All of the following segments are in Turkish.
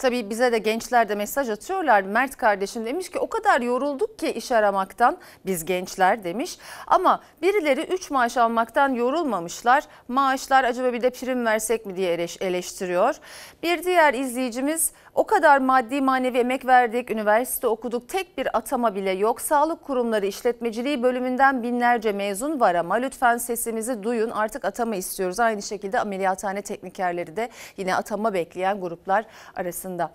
Tabii bize de gençler de mesaj atıyorlar. Mert kardeşim demiş ki o kadar yorulduk ki iş aramaktan biz gençler demiş. Ama birileri 3 maaş almaktan yorulmamışlar. Maaşlar acaba bir de prim versek mi diye eleştiriyor. Bir diğer izleyicimiz o kadar maddi manevi emek verdik, üniversite okuduk, tek bir atama bile yok. Sağlık kurumları işletmeciliği bölümünden binlerce mezun var ama lütfen sesimizi duyun artık atama istiyoruz. Aynı şekilde ameliyathane teknikerleri de yine atama bekleyen gruplar arasında arasında.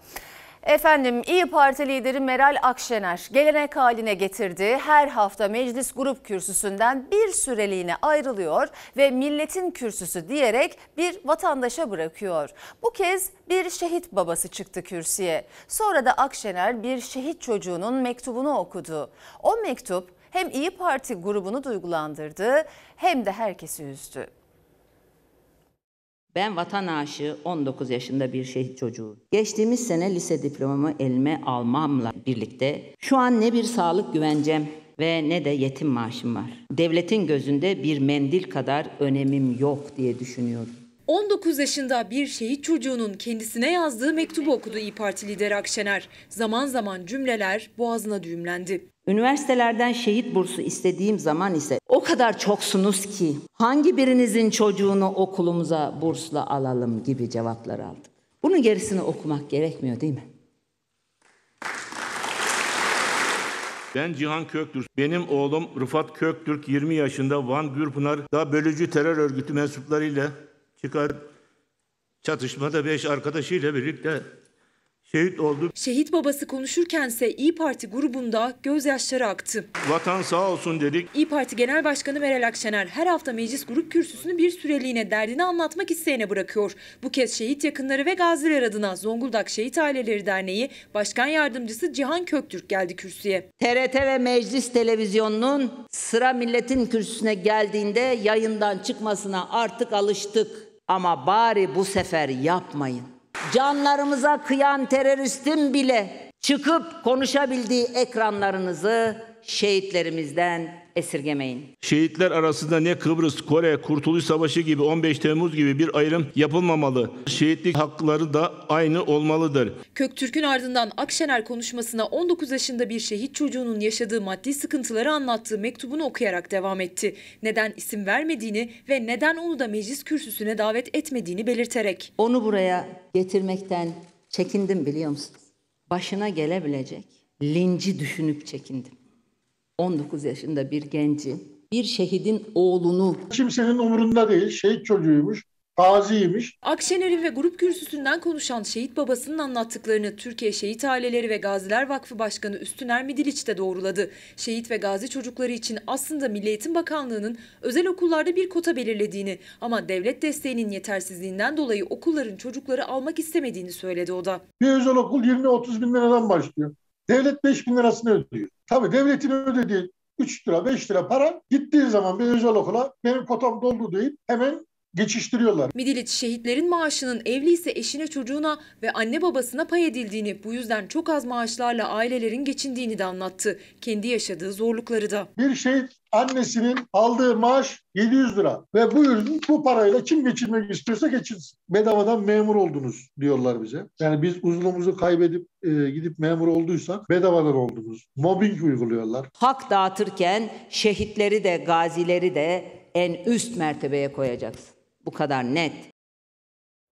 Efendim İyi Parti lideri Meral Akşener gelenek haline getirdi. Her hafta meclis grup kürsüsünden bir süreliğine ayrılıyor ve milletin kürsüsü diyerek bir vatandaşa bırakıyor. Bu kez bir şehit babası çıktı kürsüye. Sonra da Akşener bir şehit çocuğunun mektubunu okudu. O mektup hem İyi Parti grubunu duygulandırdı hem de herkesi üzdü. Ben vatan aşığı 19 yaşında bir şehit çocuğu. Geçtiğimiz sene lise diplomamı elime almamla birlikte şu an ne bir sağlık güvencem ve ne de yetim maaşım var. Devletin gözünde bir mendil kadar önemim yok diye düşünüyorum. 19 yaşında bir şehit çocuğunun kendisine yazdığı mektubu okudu İyi Parti lideri Akşener. Zaman zaman cümleler boğazına düğümlendi. Üniversitelerden şehit bursu istediğim zaman ise kadar çoksunuz ki hangi birinizin çocuğunu okulumuza bursla alalım gibi cevaplar aldık. Bunun gerisini okumak gerekmiyor değil mi? Ben Cihan Köktürk. Benim oğlum Rıfat Köktürk 20 yaşında Van Gürpınar'da bölücü terör örgütü mensuplarıyla çıkar çatışmada 5 arkadaşıyla birlikte şehit oldu. Şehit babası konuşurken ise İyi Parti grubunda gözyaşları aktı. Vatan sağ olsun dedik. İyi Parti Genel Başkanı Meral Akşener her hafta meclis grup kürsüsünü bir süreliğine derdini anlatmak isteyene bırakıyor. Bu kez şehit yakınları ve gaziler adına Zonguldak Şehit Aileleri Derneği Başkan Yardımcısı Cihan Köktürk geldi kürsüye. TRT ve Meclis Televizyonu'nun sıra milletin kürsüsüne geldiğinde yayından çıkmasına artık alıştık. Ama bari bu sefer yapmayın canlarımıza kıyan teröristin bile çıkıp konuşabildiği ekranlarınızı şehitlerimizden esirgemeyin. Şehitler arasında ne Kıbrıs, Kore, Kurtuluş Savaşı gibi 15 Temmuz gibi bir ayrım yapılmamalı. Şehitlik hakları da aynı olmalıdır. Köktürk'ün ardından Akşener konuşmasına 19 yaşında bir şehit çocuğunun yaşadığı maddi sıkıntıları anlattığı mektubunu okuyarak devam etti. Neden isim vermediğini ve neden onu da meclis kürsüsüne davet etmediğini belirterek. Onu buraya getirmekten çekindim biliyor musunuz? Başına gelebilecek linci düşünüp çekindim. 19 yaşında bir genci, bir şehidin oğlunu... Kimsenin umurunda değil, şehit çocuğuymuş. Gaziymiş. Akşener'in ve grup kürsüsünden konuşan şehit babasının anlattıklarını Türkiye Şehit Aileleri ve Gaziler Vakfı Başkanı Üstüner Midiliç de doğruladı. Şehit ve gazi çocukları için aslında Milli Eğitim Bakanlığı'nın özel okullarda bir kota belirlediğini ama devlet desteğinin yetersizliğinden dolayı okulların çocukları almak istemediğini söyledi o da. Bir özel okul 20-30 bin liradan başlıyor. Devlet 5 bin lirasını ödüyor. Tabii devletin ödediği 3 lira 5 lira para gittiği zaman bir özel okula benim kotam doldu deyip hemen geçiştiriyorlar. Midilliç şehitlerin maaşının evli ise eşine çocuğuna ve anne babasına pay edildiğini bu yüzden çok az maaşlarla ailelerin geçindiğini de anlattı. Kendi yaşadığı zorlukları da. Bir şehit annesinin aldığı maaş 700 lira ve bu ürün bu parayla kim geçinmek istiyorsa geçinsin. Bedavadan memur oldunuz diyorlar bize. Yani biz uzunumuzu kaybedip e, gidip memur olduysak bedavadan oldunuz. Mobbing uyguluyorlar. Hak dağıtırken şehitleri de gazileri de en üst mertebeye koyacaksın. Bu kadar net.